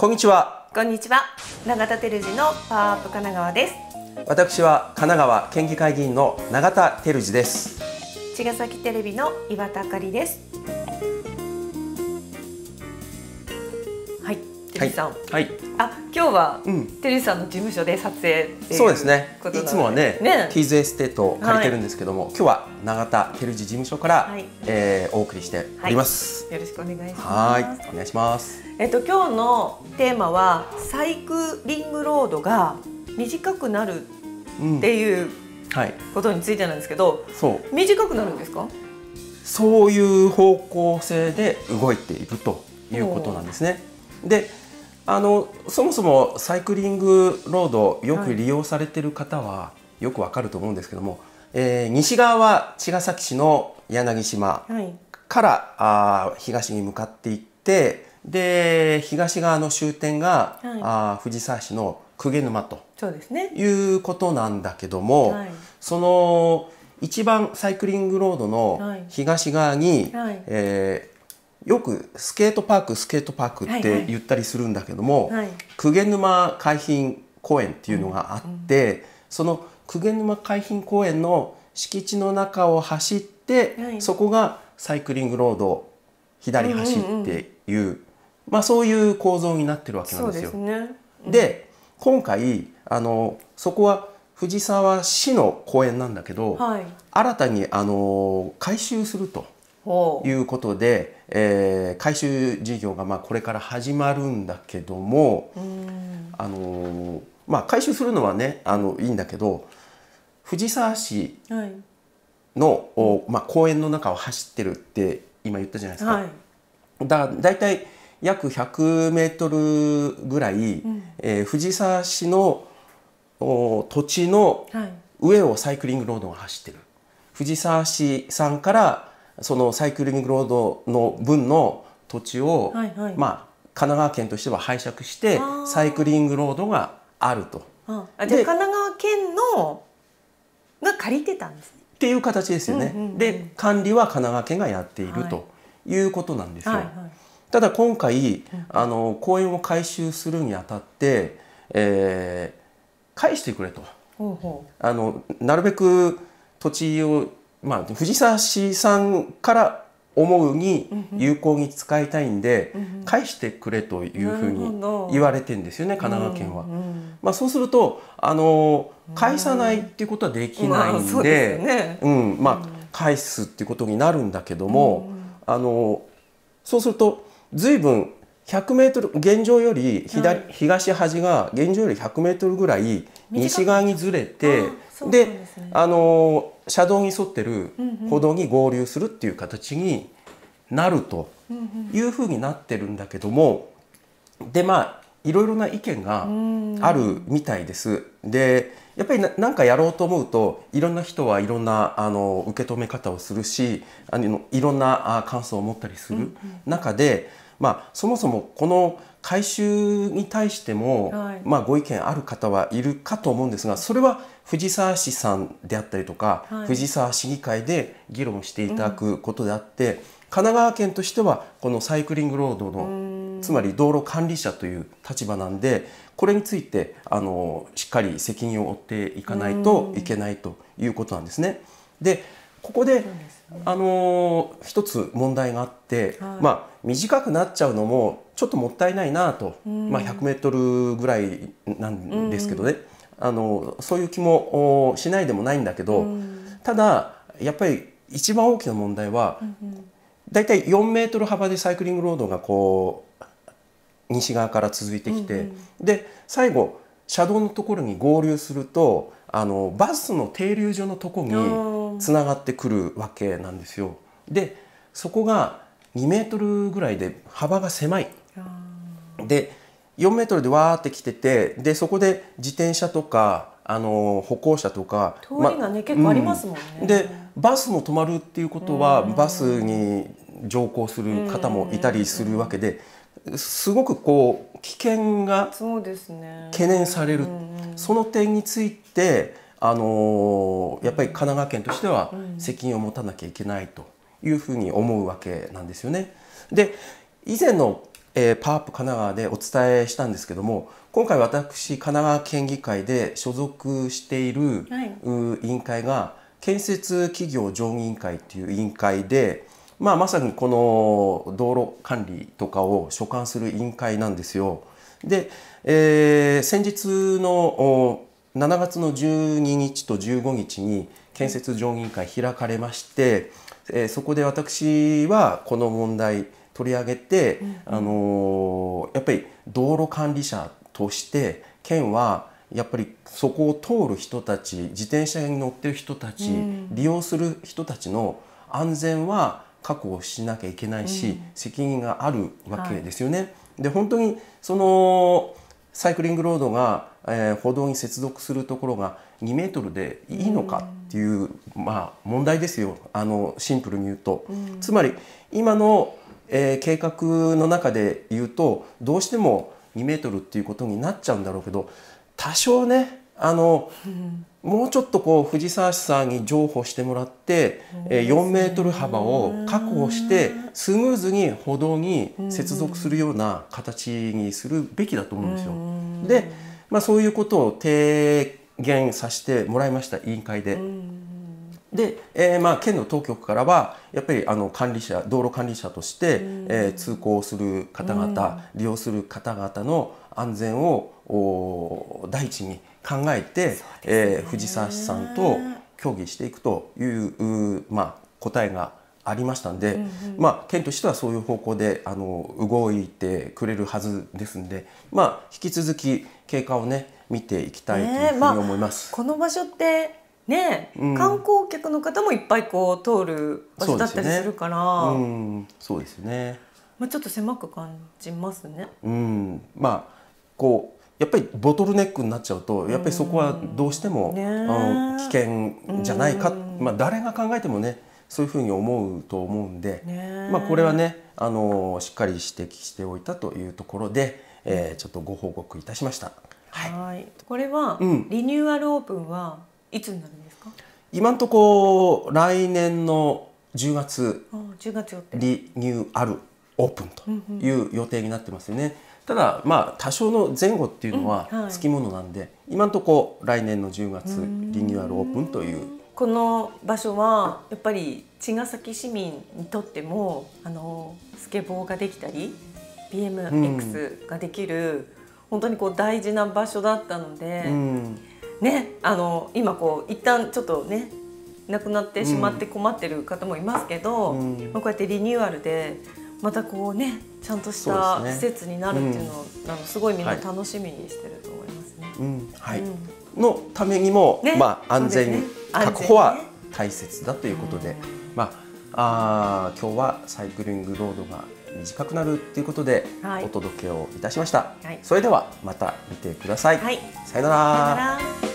こんにちは。こんにちは。永田照次のパワーアップ神奈川です。私は神奈川県議会議員の永田照次です。茅ヶ崎テレビの岩田あかりです。はい、照次さん。はい。あ、今日は、うん、テレビさんの事務所で撮影そうですね。いつもはね、ね T ズエステートを借りてるんですけども、はい、今日は永田ケルジ事務所から、はい、えー、お送りしております、はい、よろしくお願いしますお願いしますえっと今日のテーマはサイクリングロードが短くなるっていう、うん、はい、ことについてなんですけど、そう短くなるんですかそういう方向性で動いているということなんですねであのそもそもサイクリングロードよく利用されてる方はよくわかると思うんですけども、えー、西側は茅ヶ崎市の柳島から、あ東に向かっていってで東側の終点が、はい、あ藤沢市の公家沼とそうです、ね、いうことなんだけども、はい、その一番サイクリングロードの東側に、はい、えー、よくスケートパークスケートパークって言ったりするんだけども、はいはい、公家沼海浜公園っていうのがあって、うん、その鵠沼海浜公園の敷地の中を走って、はい、そこがサイクリングロード左端っていううんうんうん、まあ、そういう構造になってるわけなんですよ。で、ねうん、今回あのそこは藤沢市の公園なんだけど、はい、新たにあの改修するということで、えー、改修事業がまあこれから始まるんだけどもあの、まあ、改修するのはねあのいいんだけど藤沢市の、はい、まあ、公園の中を走ってるって今言ったじゃないですか。はい、だ大体約100メートルぐらい、うん、えー、藤沢市のお土地の上をサイクリングロードが走ってる。藤沢市さんからそのサイクリングロードの分の土地を、はいはい、まあ、神奈川県としては拝借してサイクリングロードがあると。あじゃ神奈川県のが借りてたんです、ね、っていう形ですよね。うんうんうん、で管理は神奈川県がやっているということなんですよ。はいはいはい、ただ今回あの公園を回収するにあたって、えー、返してくれと。ほうほうあのなるべく土地をまあ、藤沢市さんから思うに有効に使いたいんで、返してくれというふうに言われてんですよね神奈川県は。まあ、そうするとあの返さないっていうことはできないんでうんまあ返すっていうことになるんだけども、あのそうすると随分100メートル現状より左、東端が現状より100メートルぐらい西側にずれてで,、あの車道に沿ってる歩道に合流するっていう形になるというふうになってるんだけどもでまあいろいろな意見があるみたいです。でやっぱり何かやろうと思うといろんな人はいろんなあの受け止め方をするしあのいろんな感想を持ったりする中で、まあ、そもそもこの改修に対しても、はい、まあ、ご意見ある方はいるかと思うんですがそれは藤沢市さんであったりとか、はい、藤沢市議会で議論していただくことであって、うん、神奈川県としてはこのサイクリングロードのつまり道路管理者という立場なんでこれについてあのしっかり責任を負っていかないといけないということなんですね。でここで、ね、あの一つ問題があって、はい、まあ、短くなっちゃうのもちょっともったいないなと、まあ、100メートルぐらいなんですけどね。あのそういう気もしないでもないんだけど、うん、ただやっぱり一番大きな問題は、大体4メートル幅でサイクリングロードがこう西側から続いてきて、うん、で最後車道のところに合流するとあのバスの停留所のとこにつながってくるわけなんですよ。でそこが2メートルぐらいで幅が狭い。で4メートルでわーって来ててでそこで自転車とかあの歩行者とか通りがね、ま、結構ありますもんね。うん、でバスも止まるっていうことは、バスに乗降する方もいたりするわけで、すごくこう危険が懸念されるそ、ね,、の点についてあのやっぱり神奈川県としては責任を持たなきゃいけないというふうに思うわけなんですよね。で以前のえー、パープ神奈川でお伝えしたんですけども今回私神奈川県議会で所属している、はい、委員会が建設企業常務委員会っていう委員会で、まあ、まさにこの道路管理とかを所管する委員会なんですよ。で、えー、先日の7月の12日と15日に建設常務委員会開かれまして、えー、そこで私はこの問題取り上げて、うん、あのやっぱり道路管理者として県はやっぱりそこを通る人たち自転車に乗ってる人たち、うん、利用する人たちの安全は確保しなきゃいけないし、うん、責任があるわけですよね。はい、で本当にそのサイクリングロードが、えー、歩道に接続するところが2メートルでいいのかっていう、うん、まあ、問題ですよあのシンプルに言うと。うん、つまり今の、えー、計画の中で言うとどうしても2メートルっていうことになっちゃうんだろうけど多少ねあの、もうちょっとこう藤沢市さんに譲歩してもらって、え4メートル幅を確保してスムーズに歩道に接続するような形にするべきだと思うんですよ。で、まあ、そういうことを提言させてもらいました委員会で。で、えー、まあ県の当局からはやっぱりあの管理者道路管理者として、えー、通行する方々、利用する方々の安全を第一に考えて、ねえー、藤沢さんと協議していくという、まあ、答えがありましたんで、うんうん、まあ、県としてはそういう方向であの動いてくれるはずですんで、まあ、引き続き経過をね見ていきたいというふうに思います。ねまあ、この場所ってね、うん、観光客の方もいっぱいこう通る場所だったりするから、ね、そうですね。まあちょっと狭く感じますね。うん、まあこうやっぱりボトルネックになっちゃうとやっぱりそこはどうしても、うん危険じゃないか、まあ、誰が考えてもねそういうふうに思うと思うんで、まあ、これはねあのしっかり指摘しておいたというところで、えー、ちょっとご報告いたしました。はい、これは、うん、リニューアルオープンはいつになるんですか今んとこ来年の10月 ,10 月リニューアルオープンという予定になってますよね。ただまあ多少の前後っていうのはつきものなんで、うんはい、今のとこ来年の10月リニューアルオープンというこの場所はやっぱり茅ヶ崎市民にとってもあのスケボーができたり BMX ができる、うん、本当にこう大事な場所だったので、うん、ねあの今こう一旦ちょっとねなくなってしまって困ってる方もいますけど、うん、こうやってリニューアルでまたこうねちゃんとした施設になるっていうのを、ねうん、すごいみんな楽しみにしてると思いますね。うん、はい、のためにも、ね、まあ、安全確保は大切だということで、ね、まあ、あ今日はサイクリングロードが短くなるということで、お届けをいたしました、はい、それではまた見てください、はい、さよなら